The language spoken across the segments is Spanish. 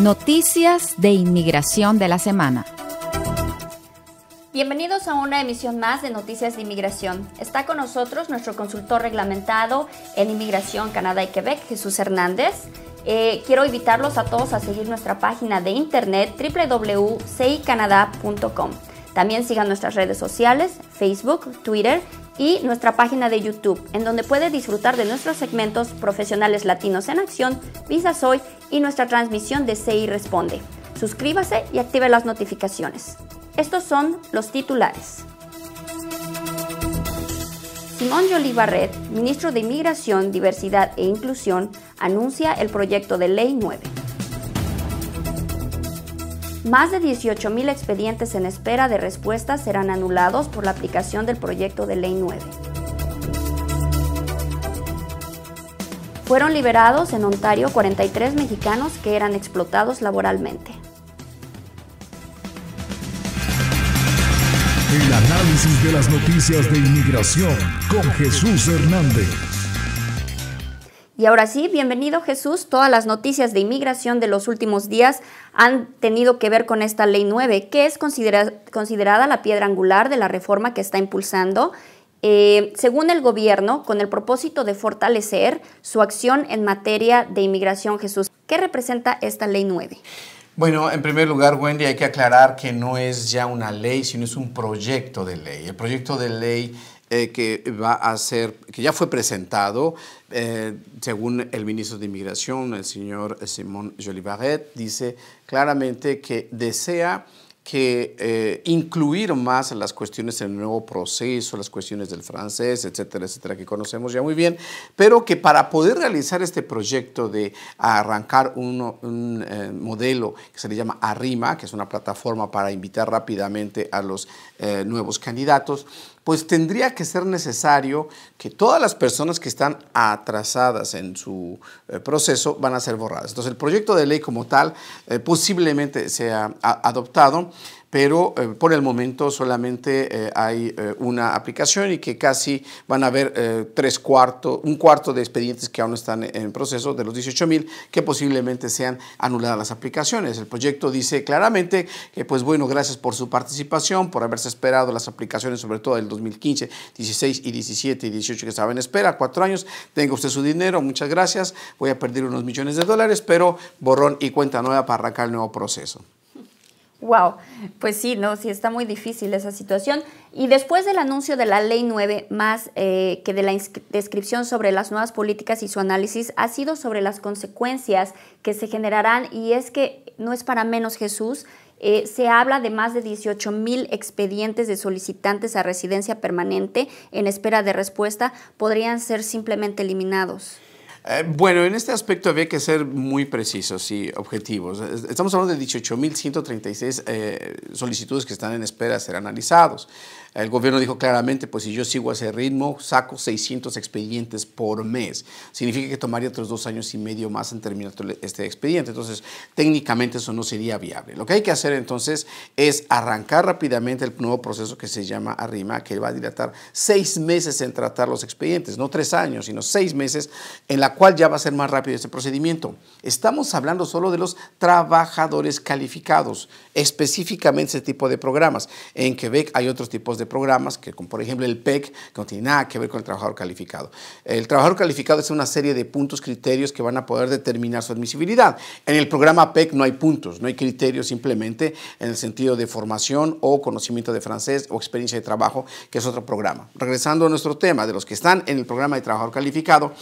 Noticias de Inmigración de la Semana. Bienvenidos a una emisión más de Noticias de Inmigración. Está con nosotros nuestro consultor reglamentado en Inmigración Canadá y Quebec, Jesús Hernández. Eh, quiero invitarlos a todos a seguir nuestra página de internet www.cicanada.com. También sigan nuestras redes sociales, Facebook, Twitter y nuestra página de YouTube, en donde puede disfrutar de nuestros segmentos Profesionales Latinos en Acción, Visas Hoy y nuestra transmisión de CI Responde. Suscríbase y active las notificaciones. Estos son los titulares. Simón Yolí Barret, ministro de Inmigración, Diversidad e Inclusión, anuncia el proyecto de Ley 9. Más de 18.000 expedientes en espera de respuesta serán anulados por la aplicación del proyecto de ley 9. Fueron liberados en Ontario 43 mexicanos que eran explotados laboralmente. El análisis de las noticias de inmigración con Jesús Hernández. Y ahora sí, bienvenido Jesús. Todas las noticias de inmigración de los últimos días han tenido que ver con esta ley 9, que es considerada la piedra angular de la reforma que está impulsando. Eh, según el gobierno, con el propósito de fortalecer su acción en materia de inmigración, Jesús, ¿qué representa esta ley 9? Bueno, en primer lugar, Wendy, hay que aclarar que no es ya una ley, sino es un proyecto de ley. El proyecto de ley eh, que va a ser, que ya fue presentado, eh, según el ministro de Inmigración, el señor Simón Jolibaret, dice claramente que desea que eh, incluir más las cuestiones del nuevo proceso, las cuestiones del francés, etcétera, etcétera, que conocemos ya muy bien, pero que para poder realizar este proyecto de arrancar un eh, modelo que se le llama Arrima, que es una plataforma para invitar rápidamente a los eh, nuevos candidatos, pues tendría que ser necesario que todas las personas que están atrasadas en su eh, proceso van a ser borradas. Entonces, el proyecto de ley como tal eh, posiblemente sea adoptado pero eh, por el momento solamente eh, hay eh, una aplicación y que casi van a haber tres cuartos, un cuarto de expedientes que aún están en proceso de los mil, que posiblemente sean anuladas las aplicaciones. El proyecto dice claramente que, pues bueno, gracias por su participación, por haberse esperado las aplicaciones, sobre todo del 2015, 16 y 17 y 18 que estaban en espera, cuatro años, tenga usted su dinero, muchas gracias, voy a perder unos millones de dólares, pero borrón y cuenta nueva para arrancar el nuevo proceso. Wow, pues sí, no, sí está muy difícil esa situación. Y después del anuncio de la Ley 9, más eh, que de la descripción sobre las nuevas políticas y su análisis, ha sido sobre las consecuencias que se generarán. Y es que no es para menos Jesús, eh, se habla de más de 18 mil expedientes de solicitantes a residencia permanente en espera de respuesta, podrían ser simplemente eliminados. Eh, bueno, en este aspecto había que ser muy precisos y objetivos. Estamos hablando de 18.136 eh, solicitudes que están en espera de ser analizados. El gobierno dijo claramente, pues si yo sigo a ese ritmo, saco 600 expedientes por mes. Significa que tomaría otros dos años y medio más en terminar este expediente. Entonces, técnicamente eso no sería viable. Lo que hay que hacer entonces es arrancar rápidamente el nuevo proceso que se llama ARRIMA, que va a dilatar seis meses en tratar los expedientes, no tres años, sino seis meses en la ¿Cuál ya va a ser más rápido ese procedimiento. Estamos hablando solo de los trabajadores calificados, específicamente ese tipo de programas. En Quebec hay otros tipos de programas, que, como por ejemplo el PEC, que no tiene nada que ver con el trabajador calificado. El trabajador calificado es una serie de puntos, criterios que van a poder determinar su admisibilidad. En el programa PEC no hay puntos, no hay criterios simplemente en el sentido de formación o conocimiento de francés o experiencia de trabajo, que es otro programa. Regresando a nuestro tema, de los que están en el programa de trabajador calificado,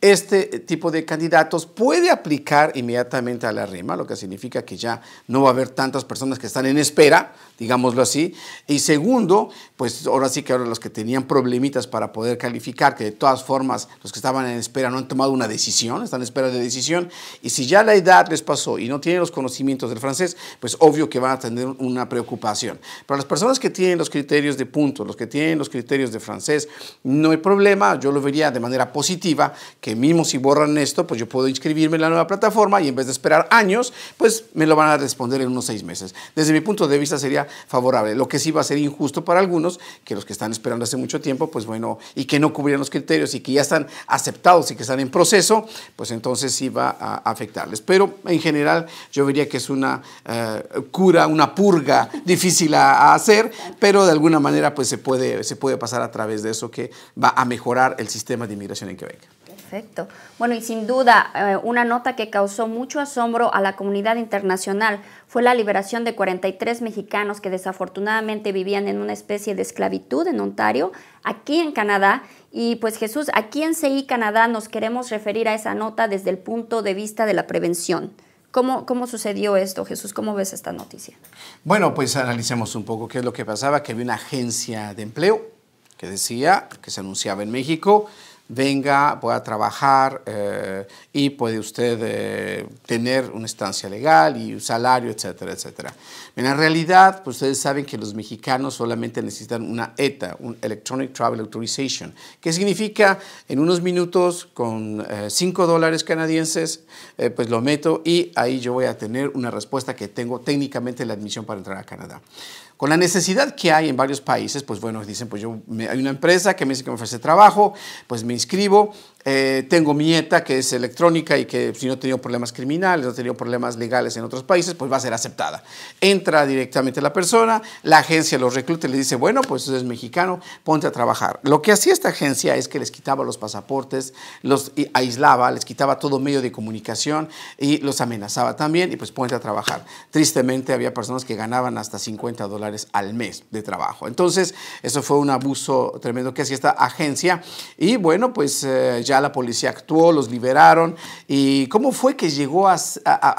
este tipo de candidatos puede aplicar inmediatamente a la rima, lo que significa que ya no va a haber tantas personas que están en espera, digámoslo así. Y segundo, pues ahora sí que ahora los que tenían problemitas para poder calificar, que de todas formas los que estaban en espera no han tomado una decisión, están en espera de decisión, y si ya la edad les pasó y no tienen los conocimientos del francés, pues obvio que van a tener una preocupación. Para las personas que tienen los criterios de puntos, los que tienen los criterios de francés, no hay problema, yo lo vería de manera positiva, que mismo si borran esto, pues yo puedo inscribirme en la nueva plataforma y en vez de esperar años, pues me lo van a responder en unos seis meses. Desde mi punto de vista sería favorable, lo que sí va a ser injusto para algunos, que los que están esperando hace mucho tiempo, pues bueno, y que no cubrían los criterios y que ya están aceptados y que están en proceso, pues entonces sí va a afectarles. Pero en general yo diría que es una eh, cura, una purga difícil a, hacer, pero de alguna manera pues se puede, se puede pasar a través de eso que va a mejorar el sistema de inmigración en Quebec. Bueno, y sin duda, eh, una nota que causó mucho asombro a la comunidad internacional fue la liberación de 43 mexicanos que desafortunadamente vivían en una especie de esclavitud en Ontario, aquí en Canadá. Y pues Jesús, aquí en CI Canadá nos queremos referir a esa nota desde el punto de vista de la prevención. ¿Cómo, ¿Cómo, sucedió esto, Jesús? ¿Cómo ves esta noticia? Bueno, pues analicemos un poco qué es lo que pasaba, que había una agencia de empleo que decía, que se anunciaba en México, venga, pueda trabajar eh, y puede usted eh, tener una estancia legal y un salario, etcétera, etcétera. En la realidad, pues ustedes saben que los mexicanos solamente necesitan una ETA, un Electronic Travel Authorization, que significa en unos minutos con 5 eh, dólares canadienses, pues lo meto y ahí yo voy a tener una respuesta que tengo técnicamente la admisión para entrar a Canadá. Con la necesidad que hay en varios países, pues bueno, dicen, pues yo, hay una empresa que me dice que me ofrece trabajo, pues me inscribo, eh, tengo mi que es electrónica y que si no he tenido problemas criminales, no he tenido problemas legales en otros países, pues va a ser aceptada. Entra directamente la persona, la agencia los recluta y le dice, bueno, pues usted es mexicano, ponte a trabajar. Lo que hacía esta agencia es que les quitaba los pasaportes, los aislaba, les quitaba todo medio de comunicación y los amenazaba también y pues ponte a trabajar. Tristemente había personas que ganaban hasta 50 dólares al mes de trabajo. Entonces, eso fue un abuso tremendo que hacía esta agencia. Y bueno, pues eh, ya la policía actuó, los liberaron. ¿Y cómo fue que llegó a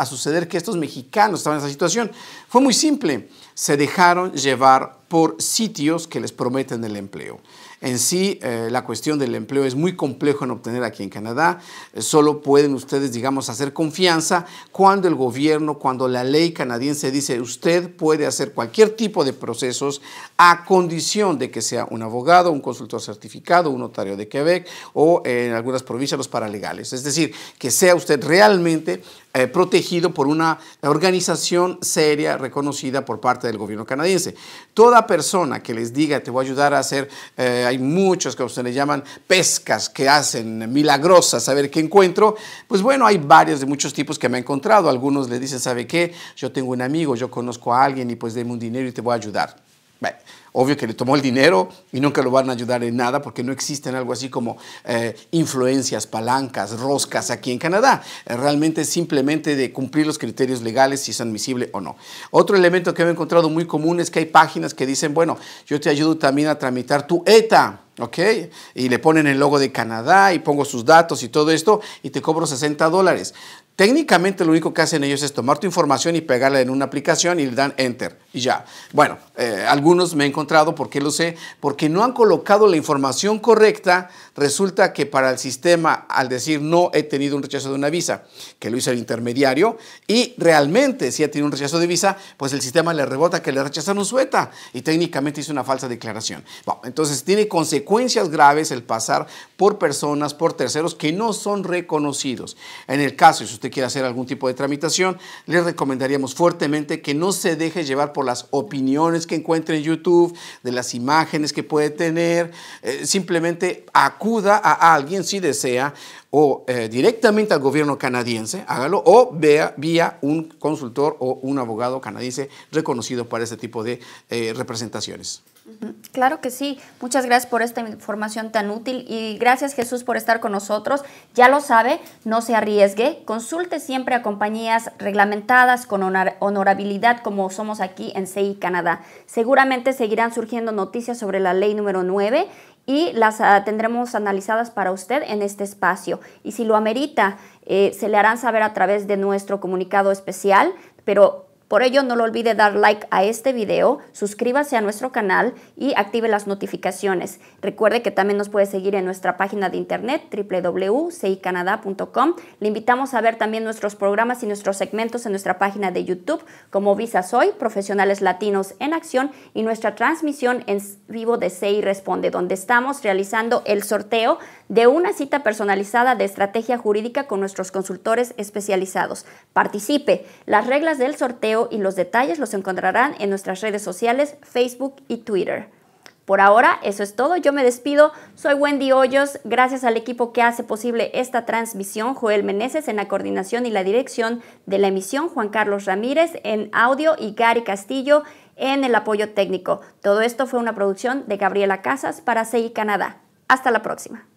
suceder que estos mexicanos estaban en esa situación? Fue muy simple. Se dejaron llevar por sitios que les prometen el empleo. En sí, eh, la cuestión del empleo es muy complejo en obtener aquí en Canadá. Eh, solo pueden ustedes, digamos, hacer confianza cuando el gobierno, cuando la ley canadiense dice usted puede hacer cualquier tipo de procesos a condición de que sea un abogado, un consultor certificado, un notario de Quebec o eh, en algunas provincias los paralegales. Es decir, que sea usted realmente eh, protegido por una organización seria reconocida por parte del gobierno canadiense. Toda persona que les diga te voy a ayudar a hacer, eh, hay muchos que ustedes les llaman pescas que hacen milagrosas, a ver qué encuentro, pues bueno, hay varios de muchos tipos que me he encontrado. Algunos les dicen, ¿sabe qué? Yo tengo un amigo, yo conozco a alguien y pues déme un dinero y te voy a ayudar. Obvio que le tomó el dinero y nunca lo van a ayudar en nada porque no existen algo así como eh, influencias, palancas, roscas aquí en Canadá. Eh, realmente es simplemente de cumplir los criterios legales si es admisible o no. Otro elemento que he encontrado muy común es que hay páginas que dicen, bueno, yo te ayudo también a tramitar tu ETA. ¿ok? Y le ponen el logo de Canadá y pongo sus datos y todo esto y te cobro 60 dólares. Técnicamente lo único que hacen ellos es tomar tu información y pegarla en una aplicación y le dan enter y ya. Bueno, eh, algunos me he encontrado, porque lo sé, porque no han colocado la información correcta. Resulta que para el sistema, al decir no he tenido un rechazo de una visa, que lo hizo el intermediario, y realmente si ha tenido un rechazo de visa, pues el sistema le rebota que le rechazaron sueta y técnicamente hizo una falsa declaración. Bueno, entonces tiene consecuencias graves el pasar por personas, por terceros que no son reconocidos. En el caso, si usted quiera hacer algún tipo de tramitación, les recomendaríamos fuertemente que no se deje llevar por las opiniones que encuentre en YouTube, de las imágenes que puede tener, eh, simplemente acuda a alguien si desea o eh, directamente al gobierno canadiense, hágalo, o vea, vía un consultor o un abogado canadiense reconocido para este tipo de eh, representaciones. Claro que sí. Muchas gracias por esta información tan útil y gracias Jesús por estar con nosotros. Ya lo sabe, no se arriesgue. Consulte siempre a compañías reglamentadas con honorabilidad como somos aquí en CI Canadá. Seguramente seguirán surgiendo noticias sobre la ley número 9 y las ah, tendremos analizadas para usted en este espacio. Y si lo amerita, eh, se le harán saber a través de nuestro comunicado especial, pero por ello, no lo olvide dar like a este video, suscríbase a nuestro canal y active las notificaciones. Recuerde que también nos puede seguir en nuestra página de internet www.cicanada.com. Le invitamos a ver también nuestros programas y nuestros segmentos en nuestra página de YouTube como Visas Hoy, Profesionales Latinos en Acción y nuestra transmisión en vivo de CI Responde, donde estamos realizando el sorteo de una cita personalizada de estrategia jurídica con nuestros consultores especializados. Participe. Las reglas del sorteo y los detalles los encontrarán en nuestras redes sociales Facebook y Twitter. Por ahora, eso es todo. Yo me despido. Soy Wendy Hoyos. Gracias al equipo que hace posible esta transmisión. Joel Meneses en la coordinación y la dirección de la emisión. Juan Carlos Ramírez en audio y Gary Castillo en el apoyo técnico. Todo esto fue una producción de Gabriela Casas para CI Canadá. Hasta la próxima.